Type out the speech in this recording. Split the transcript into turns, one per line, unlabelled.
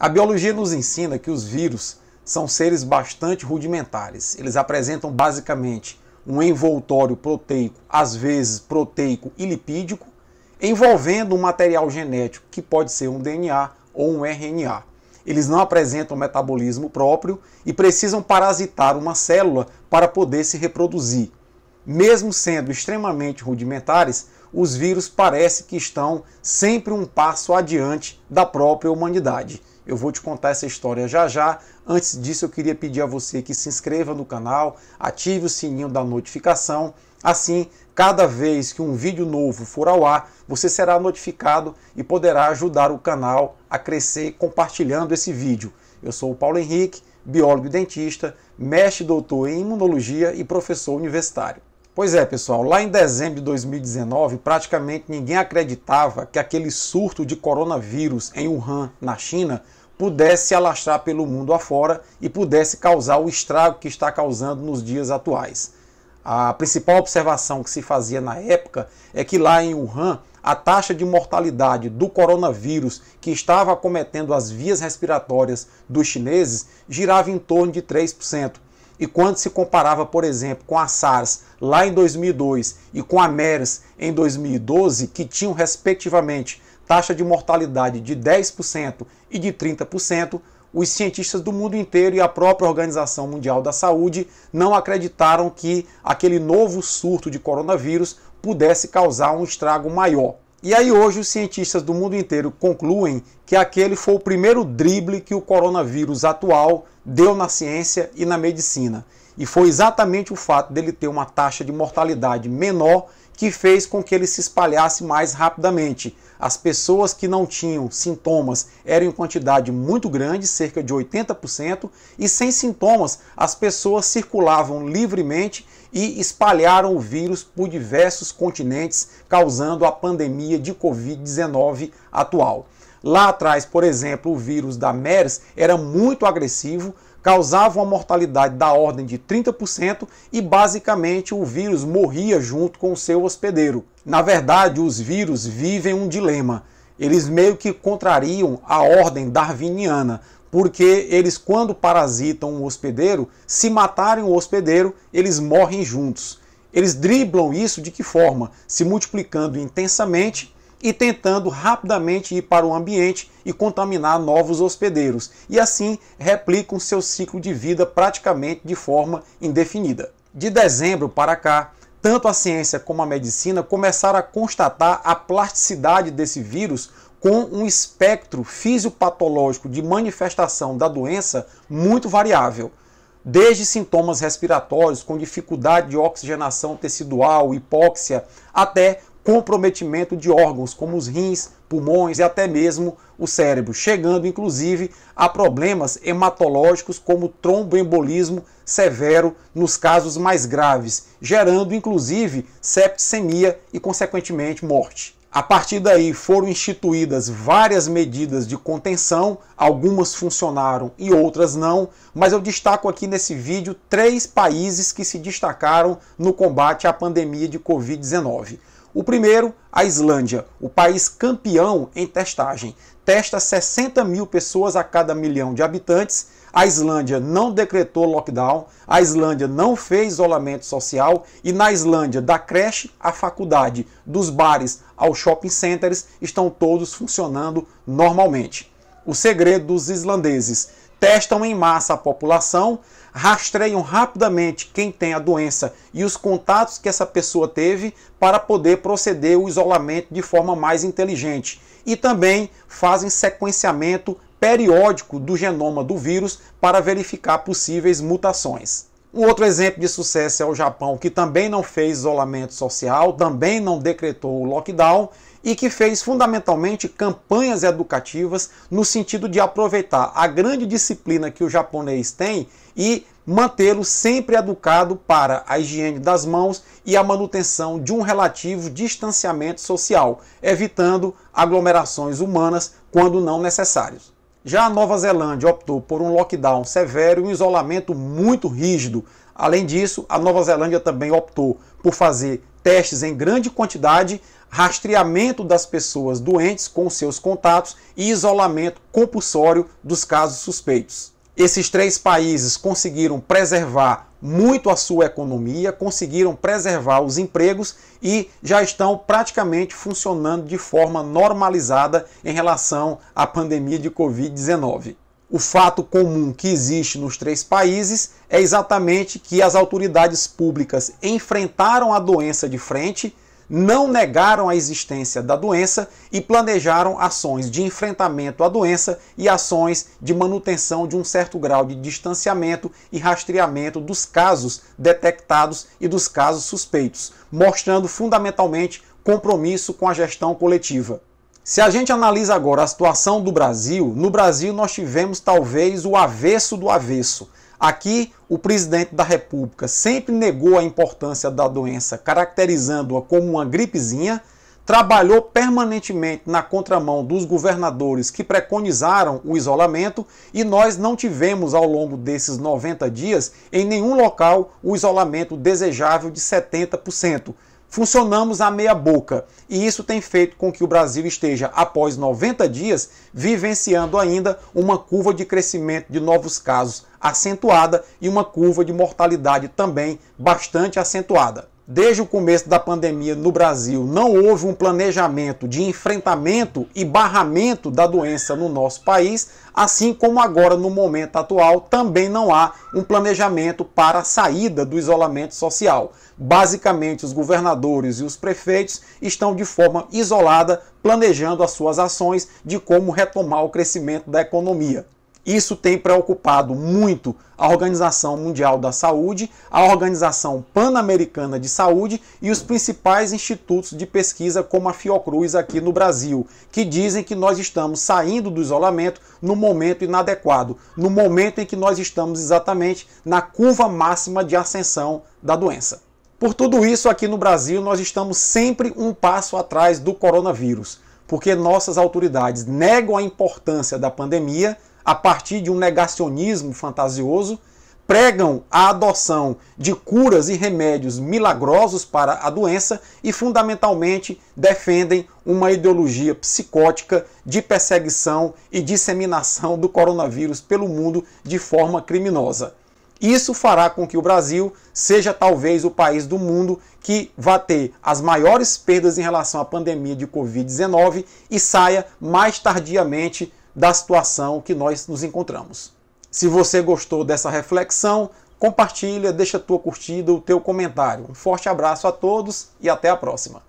A biologia nos ensina que os vírus são seres bastante rudimentares. Eles apresentam basicamente um envoltório proteico, às vezes proteico e lipídico, envolvendo um material genético que pode ser um DNA ou um RNA. Eles não apresentam metabolismo próprio e precisam parasitar uma célula para poder se reproduzir. Mesmo sendo extremamente rudimentares, os vírus parece que estão sempre um passo adiante da própria humanidade. Eu vou te contar essa história já já. Antes disso, eu queria pedir a você que se inscreva no canal, ative o sininho da notificação. Assim, cada vez que um vídeo novo for ao ar, você será notificado e poderá ajudar o canal a crescer compartilhando esse vídeo. Eu sou o Paulo Henrique, biólogo e dentista, mestre doutor em imunologia e professor universitário. Pois é, pessoal, lá em dezembro de 2019, praticamente ninguém acreditava que aquele surto de coronavírus em Wuhan, na China, pudesse alastrar pelo mundo afora e pudesse causar o estrago que está causando nos dias atuais. A principal observação que se fazia na época é que lá em Wuhan, a taxa de mortalidade do coronavírus que estava acometendo as vias respiratórias dos chineses girava em torno de 3%, e quando se comparava, por exemplo, com a SARS lá em 2002 e com a MERS em 2012, que tinham respectivamente taxa de mortalidade de 10% e de 30%, os cientistas do mundo inteiro e a própria Organização Mundial da Saúde não acreditaram que aquele novo surto de coronavírus pudesse causar um estrago maior. E aí hoje os cientistas do mundo inteiro concluem que aquele foi o primeiro drible que o coronavírus atual deu na ciência e na medicina. E foi exatamente o fato dele ter uma taxa de mortalidade menor que fez com que ele se espalhasse mais rapidamente. As pessoas que não tinham sintomas eram em quantidade muito grande, cerca de 80%, e sem sintomas as pessoas circulavam livremente e espalharam o vírus por diversos continentes, causando a pandemia de Covid-19 atual. Lá atrás, por exemplo, o vírus da MERS era muito agressivo, causavam a mortalidade da ordem de 30% e basicamente o vírus morria junto com o seu hospedeiro. Na verdade, os vírus vivem um dilema. Eles meio que contrariam a ordem darwiniana, porque eles, quando parasitam um hospedeiro, se matarem o hospedeiro, eles morrem juntos. Eles driblam isso de que forma? Se multiplicando intensamente e tentando rapidamente ir para o ambiente e contaminar novos hospedeiros, e assim replicam seu ciclo de vida praticamente de forma indefinida. De dezembro para cá, tanto a ciência como a medicina começaram a constatar a plasticidade desse vírus com um espectro fisiopatológico de manifestação da doença muito variável desde sintomas respiratórios com dificuldade de oxigenação tecidual, hipóxia, até comprometimento de órgãos como os rins, pulmões e até mesmo o cérebro, chegando inclusive a problemas hematológicos como tromboembolismo severo nos casos mais graves, gerando inclusive septicemia e consequentemente morte. A partir daí foram instituídas várias medidas de contenção, algumas funcionaram e outras não, mas eu destaco aqui nesse vídeo três países que se destacaram no combate à pandemia de Covid-19. O primeiro, a Islândia, o país campeão em testagem. Testa 60 mil pessoas a cada milhão de habitantes. A Islândia não decretou lockdown, a Islândia não fez isolamento social e na Islândia, da creche à faculdade, dos bares aos shopping centers, estão todos funcionando normalmente. O segredo dos islandeses testam em massa a população, rastreiam rapidamente quem tem a doença e os contatos que essa pessoa teve para poder proceder o isolamento de forma mais inteligente. E também fazem sequenciamento periódico do genoma do vírus para verificar possíveis mutações. Um outro exemplo de sucesso é o Japão, que também não fez isolamento social, também não decretou o lockdown e que fez fundamentalmente campanhas educativas no sentido de aproveitar a grande disciplina que o japonês tem e mantê-lo sempre educado para a higiene das mãos e a manutenção de um relativo distanciamento social, evitando aglomerações humanas quando não necessários. Já a Nova Zelândia optou por um lockdown severo e um isolamento muito rígido. Além disso, a Nova Zelândia também optou por fazer testes em grande quantidade, rastreamento das pessoas doentes com seus contatos e isolamento compulsório dos casos suspeitos. Esses três países conseguiram preservar muito a sua economia, conseguiram preservar os empregos e já estão praticamente funcionando de forma normalizada em relação à pandemia de Covid-19. O fato comum que existe nos três países é exatamente que as autoridades públicas enfrentaram a doença de frente não negaram a existência da doença e planejaram ações de enfrentamento à doença e ações de manutenção de um certo grau de distanciamento e rastreamento dos casos detectados e dos casos suspeitos, mostrando fundamentalmente compromisso com a gestão coletiva. Se a gente analisa agora a situação do Brasil, no Brasil nós tivemos talvez o avesso do avesso. Aqui, o presidente da República sempre negou a importância da doença, caracterizando-a como uma gripezinha, trabalhou permanentemente na contramão dos governadores que preconizaram o isolamento e nós não tivemos ao longo desses 90 dias em nenhum local o isolamento desejável de 70%. Funcionamos à meia boca, e isso tem feito com que o Brasil esteja, após 90 dias, vivenciando ainda uma curva de crescimento de novos casos acentuada e uma curva de mortalidade também bastante acentuada. Desde o começo da pandemia no Brasil, não houve um planejamento de enfrentamento e barramento da doença no nosso país, assim como agora no momento atual também não há um planejamento para a saída do isolamento social. Basicamente, os governadores e os prefeitos estão de forma isolada planejando as suas ações de como retomar o crescimento da economia. Isso tem preocupado muito a Organização Mundial da Saúde, a Organização Pan-Americana de Saúde e os principais institutos de pesquisa, como a Fiocruz aqui no Brasil, que dizem que nós estamos saindo do isolamento no momento inadequado, no momento em que nós estamos exatamente na curva máxima de ascensão da doença. Por tudo isso, aqui no Brasil, nós estamos sempre um passo atrás do coronavírus porque nossas autoridades negam a importância da pandemia a partir de um negacionismo fantasioso, pregam a adoção de curas e remédios milagrosos para a doença e, fundamentalmente, defendem uma ideologia psicótica de perseguição e disseminação do coronavírus pelo mundo de forma criminosa. Isso fará com que o Brasil seja talvez o país do mundo que vá ter as maiores perdas em relação à pandemia de Covid-19 e saia mais tardiamente da situação que nós nos encontramos. Se você gostou dessa reflexão, compartilha, deixa a tua curtida, o teu comentário. Um forte abraço a todos e até a próxima.